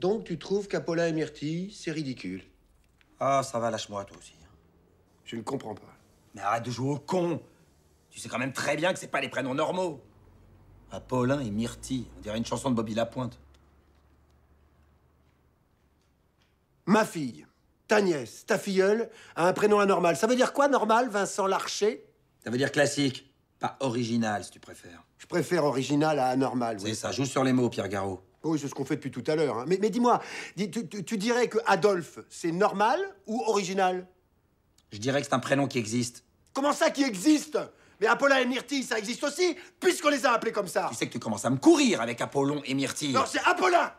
Donc tu trouves qu'Apollin et Myrtille, c'est ridicule Ah, ça va, lâche-moi toi aussi. Hein. Je ne comprends pas. Mais arrête de jouer au con Tu sais quand même très bien que c'est pas les prénoms normaux Apollin et Myrtille, on dirait une chanson de Bobby Lapointe. Ma fille, ta nièce, ta filleule a un prénom anormal. Ça veut dire quoi, normal, Vincent Larcher Ça veut dire classique. Pas original, si tu préfères. Je préfère original à anormal, oui. C'est ça, joue sur les mots, Pierre Garot. Oui, c'est ce qu'on fait depuis tout à l'heure. Hein. Mais, dis-moi, tu, dirais que Adolphe, c'est normal ou original Je dirais que c'est un prénom qui existe. Comment ça qui existe Mais Apollon et Myrtille, ça existe aussi, puisqu'on les a appelés comme ça. Tu sais que tu commences à me courir avec Apollon et Myrtille. Non, c'est Apollon,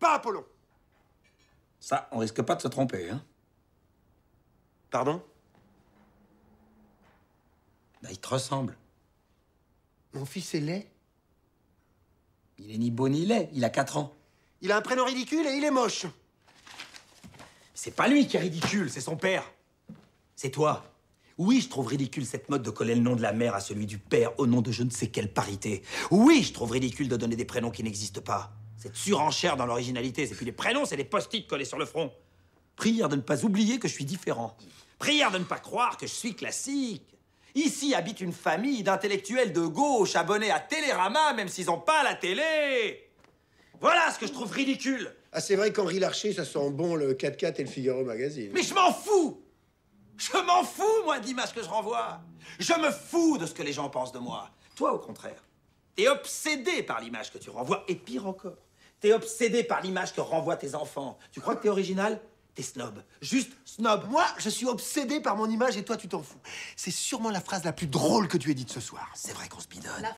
pas Apollon. Ça, on risque pas de se tromper, hein Pardon bah, il te ressemble. Mon fils est laid. Il est ni beau ni laid, il a 4 ans. Il a un prénom ridicule et il est moche. C'est pas lui qui est ridicule, c'est son père. C'est toi. Oui, je trouve ridicule cette mode de coller le nom de la mère à celui du père au nom de je ne sais quelle parité. Oui, je trouve ridicule de donner des prénoms qui n'existent pas. Cette surenchère dans l'originalité, c'est plus les prénoms, c'est des post-it collés sur le front. Prière de ne pas oublier que je suis différent. Prière de ne pas croire que je suis classique. Ici habite une famille d'intellectuels de gauche abonnés à Télérama, même s'ils n'ont pas la télé. Voilà ce que je trouve ridicule. Ah, c'est vrai qu'Henri Larcher, ça sent bon le 4x4 et le Figaro Magazine. Mais je m'en fous Je m'en fous, moi, d'image que je renvoie. Je me fous de ce que les gens pensent de moi. Toi, au contraire, t'es obsédé par l'image que tu renvoies, et pire encore, t'es obsédé par l'image que renvoient tes enfants. Tu crois que t'es original T'es snob. Juste snob. Moi, je suis obsédé par mon image et toi, tu t'en fous. C'est sûrement la phrase la plus drôle que tu aies dite ce soir. C'est vrai qu'on se bidonne.